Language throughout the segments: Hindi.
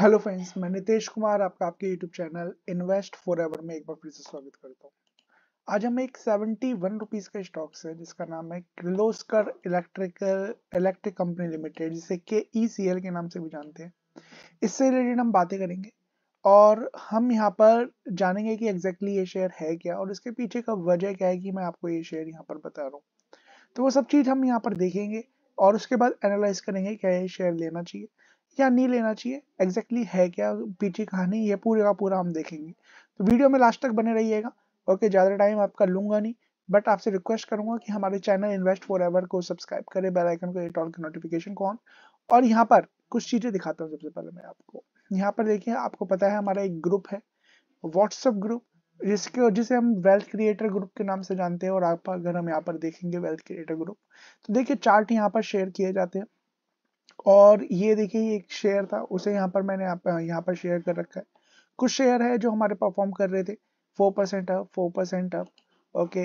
हेलो फ्रेंड्स मैं नितेश कुमार आपका आपके YouTube channel invest forever में एक बार फिर से स्वागत करता हूँ आज हम एक सेवेंटी वन रुपीज़ का स्टॉक्स है जिसका नाम है Kirloskar electrical electric company limited जिसे के ई सी एल के नाम से भी जानते हैं इससे रिलेटेड हम बातें करेंगे और हम यहाँ पर जानेंगे कि एग्जैक्टली ये शेयर है क्या और इसके पीछे का वजह क्या है कि मैं आपको ये शेयर यहाँ पर बता रहा हूँ तो वो सब चीज़ हम यहाँ पर देखेंगे और उसके बाद एनालाइज करेंगे क्या ये शेयर लेना चाहिए क्या नहीं लेना चाहिए एग्जैक्टली exactly है क्या पीछे कहानी ये पूरे का पूरा हम देखेंगे तो वीडियो में लास्ट तक बने रहिएगा ओके ज़्यादा टाइम आपका लूंगा नहीं बट आपसे रिक्वेस्ट करूंगा कि हमारे चैनल इन्वेस्ट फॉर एवर को सब्सक्राइब करें बेलाइकन को एट ऑल के नोटिफिकेशन को ऑन और यहाँ पर कुछ चीज़ें दिखाता हूँ सबसे पहले मैं आपको यहाँ पर देखिए आपको पता है हमारा एक ग्रुप है व्हाट्सएप ग्रुप जिसके जिसे हम वेल्थ क्रिएटर ग्रुप के नाम से जानते हैं और आप अगर हम यहाँ पर देखेंगे वेल्थ क्रिएटर ग्रुप तो देखिए चार्ट यहाँ पर शेयर किए जाते हैं और ये देखिए एक शेयर था उसे यहाँ पर मैंने यहाँ पर शेयर कर रखा है कुछ शेयर है जो हमारे परफॉर्म कर रहे थे four percent up four percent up okay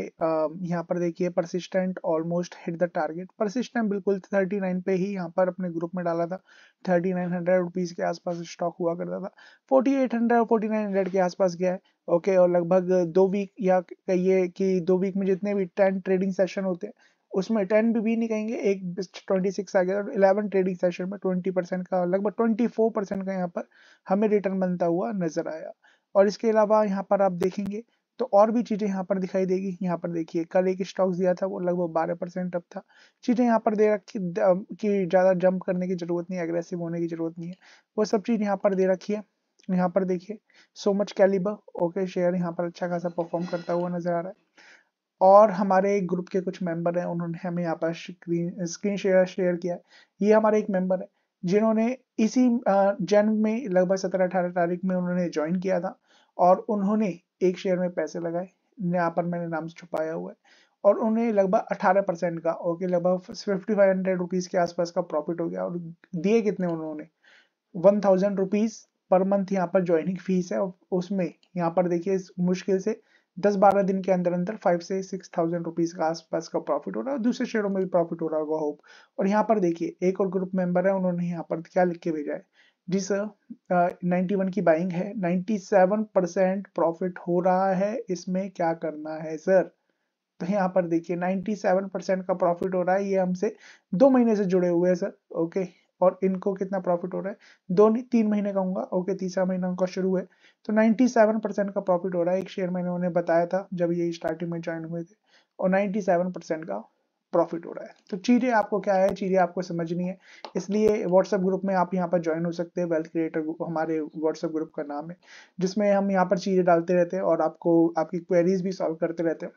यहाँ पर देखिए Persistent almost hit the target Persistent बिल्कुल 39 पे ही यहाँ पर अपने ग्रुप में डाला था 3900 रुपीस के आसपास स्टॉक हुआ करता था 4800 4900 के आसपास गया है ओके और लगभग दो वीक या कहिए कि दो वीक में जितने भी टेन ट्रेडिंग सेशन होते हैं उसमें टेन भी, भी नहीं कहेंगे एक ट्वेंटी सिक्स आ गया और इलेवन ट्रेडिंग सेशन में ट्वेंटी परसेंट का लगभग ट्वेंटी फोर परसेंट का यहाँ पर हमें रिटर्न बनता हुआ नजर आया और इसके अलावा यहाँ पर आप देखेंगे तो और भी चीज़ें यहाँ पर दिखाई देगी यहाँ पर देखिए कल एक स्टॉक्स दिया था वो लगभग बारह परसेंट अप था चीज़ें यहाँ पर दे रखी कि ज़्यादा जंप करने की ज़रूरत नहीं एग्रेसिव होने की ज़रूरत नहीं है वो सब चीज़ यहाँ पर दे रखी है यहाँ पर देखिए so much calibre okay share यहाँ पर अच्छा खासा परफॉर्म करता हुआ नजर आ रहा है और हमारे एक ग्रुप के कुछ मेंबर हैं उन्होंने हमें यहाँ पर स्क्रीन स्क्रीन शेयर शेयर किया ये हमारे एक मेंबर है जिन्होंने इसी जन्म में लगभग सत्रह अठारह तारीख में उन्होंने ज्वाइन किया था और उन्होंने एक शेयर में पैसे लगाए यहाँ पर मैंने नाम छुपाया हुआ है और उन्हें लगभग 18 परसेंट का ओके लगभग फिफ्टी फाइव हंड्रेड रुपीज़ के आसपास का प्रॉफिट हो गया और दिए कितने उन्होंने one thousand rupees per month यहाँ पर ज्वाइनिंग फीस है उसमें यहाँ पर देखिए मुश्किल से दस बारह दिन के अंदर अंदर फाइव से सिक्स थाउजेंड रुपीज का आसपास का प्रॉफिट हो रहा है दूसरे शेयरों में भी प्रॉफिट हो रहा होगा होप और यहाँ पर देखिए एक और ग्रुप मेंबर है उन्होंने यहाँ पर क्या लिख के भेजा है जी सर नाइन्टी वन की बाइंग है नाइन्टी सेवन परसेंट प्रॉफिट हो रहा है इसमें क्या करना है सर तो यहाँ पर देखिए सेवन परसेंट का प्रॉफिट हो रहा है ये हमसे दो महीने से जुड़े हुए हैं सर ओके और इनको कितना प्रॉफिट हो रहा है दो तीन महीने का होगा ओके तीसरा महीना उनका शुरू है तो 97 परसेंट का प्रॉफिट हो रहा है एक शेयर मैंने उन्हें बताया था जब ये स्टार्टिंग में ज्वाइन हुए थे और 97 परसेंट का प्रॉफिट हो रहा है तो चीज़ें आपको क्या है चीज़ें आपको समझनी है इसलिए व्हाट्सएप ग्रुप में आप यहाँ पर ज्वाइन हो सकते हैं वेल्थ क्रिएटर हमारे व्हाट्सएप ग्रुप का नाम है जिसमें हम यहाँ पर चीज़ें डालते रहते हैं और आपको आपकी क्वेरीज भी सॉल्व करते रहते हैं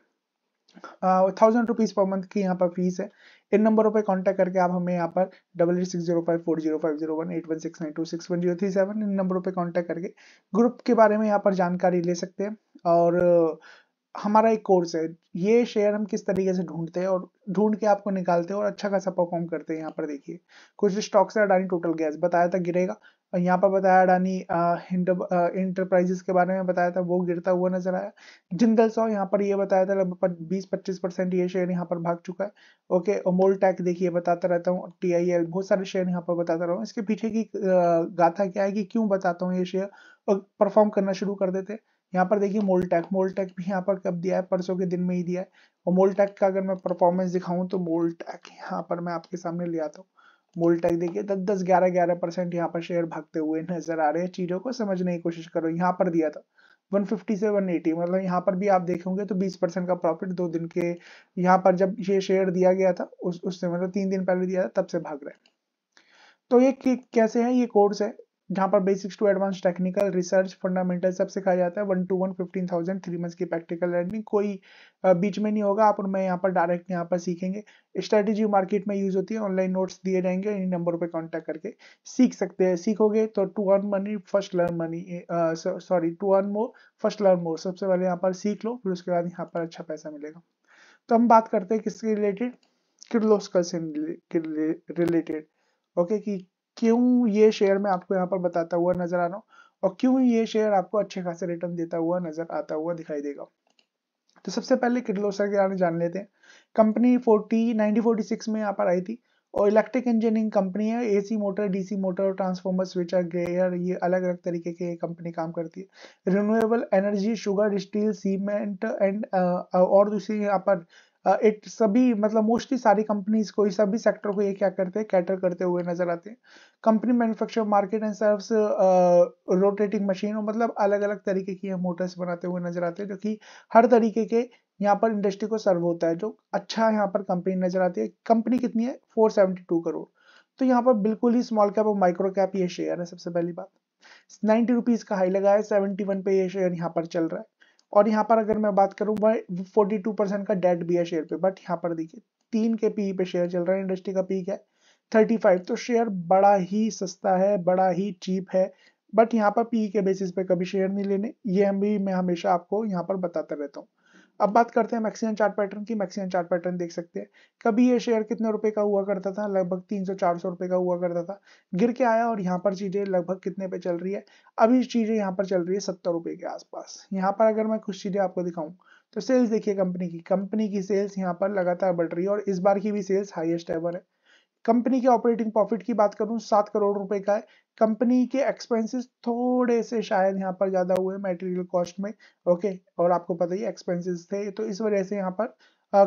थाउजेंड रुपीज़ पर मंथ की यहाँ पर फीस है इन नंबरों पर कांटेक्ट करके आप हमें यहाँ पर double eight six zero five four zero five zero one eight one six nine two six one zero three seven इन नंबरों पर कांटेक्ट करके ग्रुप के बारे में यहाँ पर जानकारी ले सकते हैं और हमारा एक कोर्स है ये शेयर हम किस तरीके से ढूंढते हैं और ढूंढ के आपको निकालते हैं और अच्छा खासा परफॉर्म करते हैं यहाँ पर देखिए कुछ स्टॉक्स है अडानी टोटल गैस बताया था गिरेगा और यहाँ पर बताया अडानी इंटरप्राइजेस के बारे में बताया था वो गिरता हुआ नजर आया जिंदल सौ यहाँ पर ये बताया था लगभग बीस पच्चीस परसेंट ये शेयर यहाँ पर भाग चुका है ओके अमोल टैक देखिए बताता रहता हूँ टी आई एल बहुत सारे शेयर यहाँ पर बताता रहा हूँ इसके पीछे की गाथा क्या है कि क्यों बताता हूँ ये शेयर और परफॉर्म करना शुरू कर देते हैं यहाँ पर देखिए मोलटेक मोलटेक भी यहाँ पर कब दिया है परसों के दिन में ही दिया है और मोलटेक का अगर मैं परफॉर्मेंस दिखाऊं तो मोलटेक यहाँ पर मैं आपके सामने ले आता हूँ मोलटेक देखिए दस दस ग्यारह ग्यारह परसेंट यहाँ पर शेयर भागते हुए नजर आ रहे हैं चीजों को समझने की कोशिश करो यहाँ पर दिया था 150 से 180 मतलब यहाँ पर भी आप देखेंगे तो 20 परसेंट का प्रॉफिट दो दिन के यहाँ पर जब ये शेयर दिया गया था उस उससे मतलब तीन दिन पहले दिया था तब से भाग रहे हैं तो ये कैसे है ये कोर्स है जहाँ पर basics to advance technical research fundamental सब सिखाया जाता है one to one fifteen thousand three months की प्रैक्टिकल लर्निंग कोई बीच में नहीं होगा आप उनमें यहाँ पर डायरेक्ट यहाँ पर सीखेंगे स्ट्रेटेजी मार्केट में यूज होती है ऑनलाइन नोट्स दिए जाएंगे इन नंबर पर कॉन्टैक्ट करके सीख सकते हैं सीखोगे तो to earn money first learn money sorry to earn more first learn more सबसे पहले यहाँ पर सीख लो फिर उसके बाद यहाँ पर अच्छा पैसा मिलेगा तो हम बात करते हैं किसके रिलेटेड किर्लोस्कर से रिलेटेड ओके okay, कि क्यों ये शेयर मैं आपको यहाँ पर बताता हुआ नजर आ रहा हूँ और क्यों ये शेयर आपको अच्छे खासे रिटर्न देता हुआ नजर आता हुआ दिखाई देगा तो सबसे पहले किडलोसर के बारे में जान लेते हैं कंपनी 40 1946 में यहाँ पर आई थी और इलेक्ट्रिक इंजीनियरिंग कंपनी है AC motor DC motor transformer switcher ग्रेयर ये अलग अलग तरीके के कंपनी काम करती है renewable energy sugar steel cement and और दूसरी यहाँ पर इट सभी मतलब मोस्टली सारी कंपनीज को सभी सेक्टर को ये क्या करते हैं कैटर करते हुए नजर आते हैं company manufacture market and serve rotating machine और मतलब अलग अलग तरीके की मोटर्स बनाते हुए नजर आते हैं जो कि हर तरीके के यहाँ पर इंडस्ट्री को सर्व होता है जो अच्छा यहाँ पर कंपनी नजर आती है कंपनी कितनी है टू करोड़ तो यहाँ पर बिल्कुल ही स्मॉल कैप और माइक्रो कैप ये शेयर है सबसे पहली बात नाइनटी रुपीज का हाई लगा है सेवेंटी वन पे ये शेयर यहाँ पर चल रहा है और यहाँ पर अगर मैं बात करूँ फोर्टी टू परसेंट का डेट भी है शेयर पे बट यहाँ पर देखिए तीन के पी e पे शेयर चल रहा है इंडस्ट्री का पी क्या है थर्टी फाइव तो शेयर बड़ा ही सस्ता है बड़ा ही चीप है बट यहाँ पर पी e के बेसिस पे कभी शेयर नहीं लेने ये हम भी मैं हमेशा आपको यहाँ पर बताते रहता हूँ अब बात करते हैं मैक्सिमम चार्ट पैटर्न की मैक्सिमम चार्ट पैटर्न देख सकते हैं कभी ये शेयर कितने रुपए का हुआ करता था लगभग 300-400 रुपए का हुआ करता था गिर के आया और यहाँ पर चीजें लगभग कितने पे चल रही है अभी चीजें यहाँ पर चल रही है सत्तर रुपए के आसपास यहाँ पर अगर मैं कुछ चीजें आपको दिखाऊं तो सेल्स देखिए कंपनी की कंपनी की सेल्स यहाँ पर लगातार बढ़ रही है और इस बार की भी सेल्स हाइएस्ट एवर है कंपनी के ऑपरेटिंग प्रॉफिट की बात करूं सात करोड़ रुपए का है कंपनी के एक्सपेंसेस थोड़े से शायद यहाँ पर ज़्यादा हुए मटेरियल कॉस्ट में ओके और आपको पता ही एक्सपेंसेस थे तो इस वजह से यहाँ पर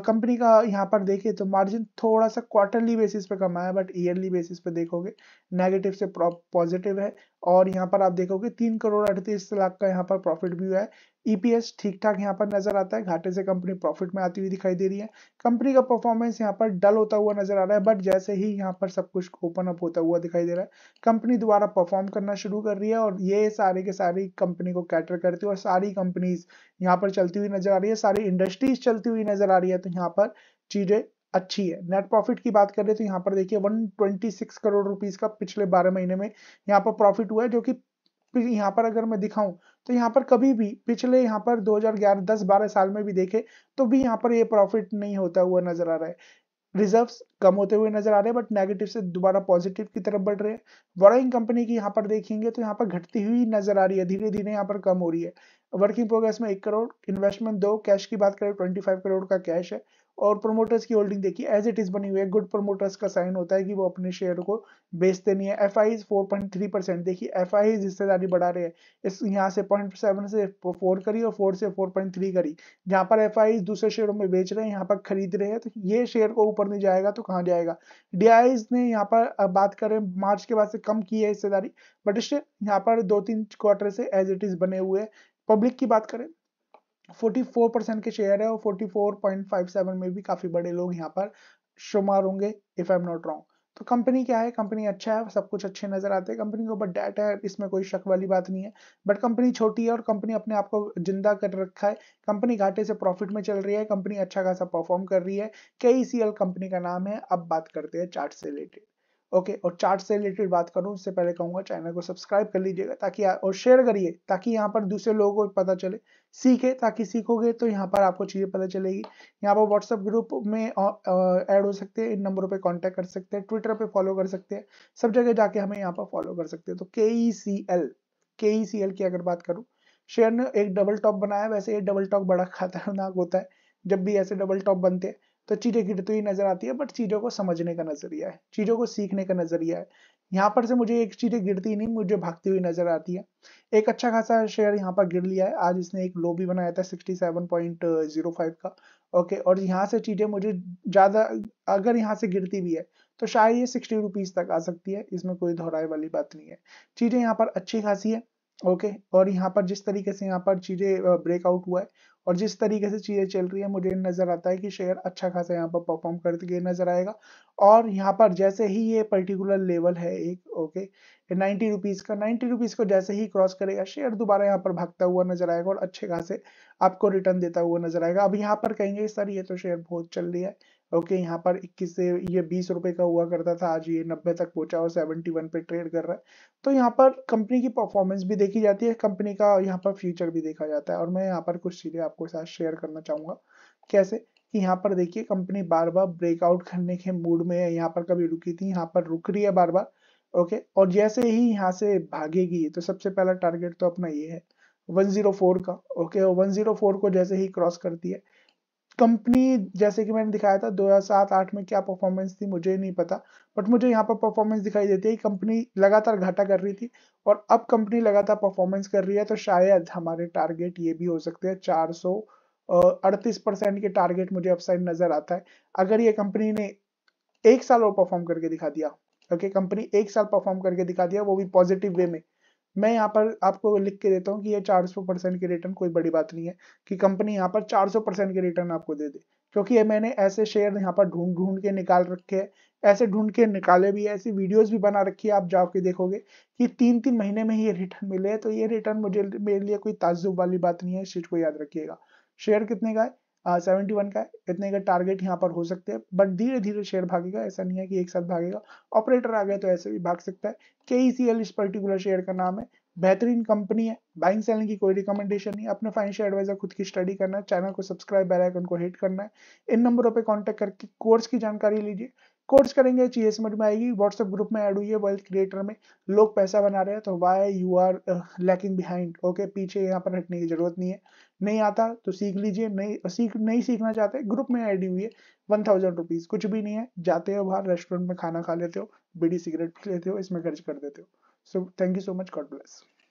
कंपनी का यहाँ पर देखिए तो मार्जिन थोड़ा सा क्वार्टरली बेसिस पे कम आया बट ईयरली बेसिस पे देखोगे नेगेटिव से पॉजिटिव है और यहाँ पर आप देखोगे तीन करोड़ अड़तीस लाख का यहाँ पर प्रॉफिट भी हुआ है ईपीएस e ठीक ठाक यहाँ पर नजर आता है घाटे से कंपनी प्रॉफिट में आती हुई दिखाई दे रही है कंपनी का परफॉर्मेंस यहाँ पर डल होता हुआ नजर आ रहा है बट जैसे ही यहाँ पर सब कुछ ओपन अप होता हुआ दिखाई दे रहा है कंपनी द्वारा दोबारा परफॉर्म करना शुरू कर रही है और ये सारे के सारी कंपनी को कैटर करती है और सारी कंपनीज यहाँ पर चलती हुई नजर आ रही है सारी इंडस्ट्रीज चलती हुई नजर आ रही है तो यहाँ पर चीजें अच्छी है नेट प्रॉफिट की बात करें तो यहाँ पर देखिए 126 करोड़ रुपीस का पिछले 12 महीने में यहाँ पर प्रॉफिट हुआ है जो कि यहाँ पर अगर मैं दिखाऊं तो यहाँ पर कभी भी पिछले यहाँ पर 2011 10 12 साल में भी देखे तो भी यहाँ पर ये यह प्रॉफिट नहीं होता हुआ नजर आ रहा है रिजर्व्स कम होते हुए नजर आ रहे हैं बट नेगेटिव से दोबारा पॉजिटिव की तरफ बढ़ रहे हैं वॉरिंग कंपनी की यहाँ पर देखेंगे तो यहाँ पर घटती हुई नजर आ रही है धीरे धीरे यहाँ पर कम हो रही है वर्किंग प्रोग्रेस में एक करोड़ इन्वेस्टमेंट दो कैश की बात करें ट्वेंटी फाइव करोड़ का कैश है और प्रोमोटर्स की होल्डिंग देखिए एज इट इज़ बनी हुई है गुड प्रोमोटर्स का साइन होता है कि वो अपने शेयर को बेचते नहीं है F I four point three percent देखिए एफ आई हिस्सेदारी बढ़ा रहे हैं इस यहाँ से पॉइंट सेवन से फोर करी और फोर से फोर पॉइंट थ्री करी जहाँ पर एफ आई दूसरे शेयरों में बेच रहे हैं यहाँ पर खरीद रहे हैं तो ये शेयर को ऊपर नहीं जाएगा तो कहाँ जाएगा डी ने यहाँ पर बात करें मार्च के बाद से कम की है हिस्सेदारी बट यहाँ पर दो तीन क्वार्टर से एज इट इज़ बने हुए पब्लिक की बात करें 44 परसेंट के शेयर है और 44.57 में भी काफी बड़े लोग यहाँ पर शुमार होंगे if I am not wrong तो कंपनी क्या है कंपनी अच्छा है सब कुछ अच्छे नजर आते हैं कंपनी के ऊपर डेट है इसमें कोई शक वाली बात नहीं है बट कंपनी छोटी है और कंपनी अपने आप को जिंदा कर रखा है कंपनी घाटे से प्रॉफिट में चल रही है कंपनी अच्छा खासा परफॉर्म कर रही है के कंपनी e का नाम है अब बात करते हैं चार्ट से रिलेटेड ओके और चार्ट से रिलेटेड बात करूं उससे पहले कहूंगा चैनल को सब्सक्राइब कर लीजिएगा ताकि और शेयर करिए ताकि यहाँ पर दूसरे लोगों को पता चले सीखे ताकि सीखोगे तो यहाँ पर आपको चीज़ें पता चलेगी यहाँ पर व्हाट्सएप ग्रुप में ऐड हो सकते हैं इन नंबरों पे कांटेक्ट कर सकते हैं ट्विटर पे फॉलो कर सकते हैं सब जगह जाके हमें यहाँ पर फॉलो कर सकते हैं तो के ई सी एल के ई सी एल की अगर बात करूँ शेयर ने एक डबल टॉप बनाया वैसे ये डबल टॉप बड़ा खतरनाक होता है जब भी ऐसे डबल टॉप बनते हैं तो चीज़ें गिरती हुई नजर आती है बट चीज़ों को समझने का नजरिया है चीज़ों को सीखने का नजरिया है यहाँ पर से मुझे एक चीज़ें गिरती नहीं मुझे भागती हुई नजर आती है एक अच्छा खासा शेयर यहाँ पर गिर लिया है आज इसने एक लो भी बनाया था 67.05 का ओके और यहाँ से चीज़ें मुझे ज़्यादा अगर यहाँ से गिरती भी है तो शायद ये सिक्सटी रुपीज़ तक आ सकती है इसमें कोई दोहराई वाली बात नहीं है चीज़ें यहाँ पर अच्छी खासी है ओके okay, और यहाँ पर जिस तरीके से यहाँ पर चीज़ें ब्रेकआउट हुआ है और जिस तरीके से चीज़ें चल रही है मुझे नज़र आता है कि शेयर अच्छा खासा यहाँ पर परफॉर्म करते नज़र आएगा और यहाँ पर जैसे ही ये पर्टिकुलर लेवल है एक ओके नाइन्टी रुपीज़ का नाइन्टी रुपीज़ को जैसे ही क्रॉस करेगा शेयर दोबारा यहाँ पर भागता हुआ नज़र आएगा और अच्छे खासे आपको रिटर्न देता हुआ नज़र आएगा अब यहाँ पर कहेंगे सर ये तो शेयर बहुत चल रही है ओके यहाँ पर 21 से ये बीस रुपए का हुआ करता था आज ये 90 तक पहुंचा और 71 पे ट्रेड कर रहा है तो यहाँ पर कंपनी की परफॉर्मेंस भी देखी जाती है कंपनी का यहाँ पर फ्यूचर भी देखा जाता है और मैं यहाँ पर कुछ चीज़ें आपके साथ शेयर करना चाहूंगा कैसे कि यहाँ पर देखिए कंपनी बार बार ब्रेकआउट करने के मूड में है यहाँ पर कभी रुकी थी यहाँ पर रुक रही है बार बार ओके और जैसे ही यहाँ से भागेगी तो सबसे पहला टारगेट तो अपना ये है 104 का ओके 104 को जैसे ही क्रॉस करती है कंपनी जैसे कि मैंने दिखाया था 2007-8 में क्या परफॉर्मेंस थी मुझे नहीं पता बट मुझे यहाँ पर परफॉर्मेंस दिखाई देती है कंपनी लगातार घाटा कर रही थी और अब कंपनी लगातार परफॉर्मेंस कर रही है तो शायद हमारे टारगेट ये भी हो सकते हैं चार अड़तीस परसेंट के टारगेट मुझे अपसाइड नजर आता है अगर ये कंपनी ने एक साल और परफॉर्म करके दिखा दिया ओके कंपनी एक साल परफॉर्म करके दिखा दिया वो भी पॉजिटिव वे में मैं यहाँ पर आपको लिख के देता हूँ कि ये 400 परसेंट की रिटर्न कोई बड़ी बात नहीं है कि कंपनी यहाँ पर 400 परसेंट के रिटर्न आपको दे दे क्योंकि ये मैंने ऐसे शेयर यहाँ पर ढूंढ ढूंढ के निकाल रखे हैं ऐसे ढूंढ के निकाले भी ऐसी वीडियोस भी बना रखी है आप जाके देखोगे कि तीन तीन महीने में ही ये रिटर्न मिले तो ये रिटर्न मुझे मेरे लिए कोई ताजुब वाली बात नहीं है इस चीज़ को याद रखिएगा शेयर कितने का है सेवेंटी वन का है इतने का टारगेट यहाँ पर हो सकते हैं बट धीरे धीरे शेयर भागेगा ऐसा नहीं है कि एक साथ भागेगा ऑपरेटर आ गया तो ऐसे भी भाग सकता है के इस पर्टिकुलर शेयर का नाम है बेहतरीन कंपनी है बाइंग सेलिंग की कोई रिकमेंडेशन नहीं अपने फाइनेंशियल एडवाइजर खुद की स्टडी करना है चैनल को सब्सक्राइब बेल आइकन को हिट करना है इन नंबरों पे कांटेक्ट करके कोर्स की जानकारी लीजिए कोर्स करेंगे चीजें समझ में आएगी व्हाट्सएप ग्रुप में ऐड हुई है वेल्थ क्रिएटर में लोग पैसा बना रहे हैं तो why you are lacking behind okay पीछे यहाँ पर हटने की जरूरत नहीं है नहीं आता तो सीख लीजिए नहीं सीख नहीं सीखना चाहते ग्रुप में आईडी हुई है वन थाउजेंड रुपीज कुछ भी नहीं है जाते हो बाहर रेस्टोरेंट में खाना खा लेते हो बीड़ी सिगरेट पी लेते हो इसमें खर्च कर देते हो so thank you so much God bless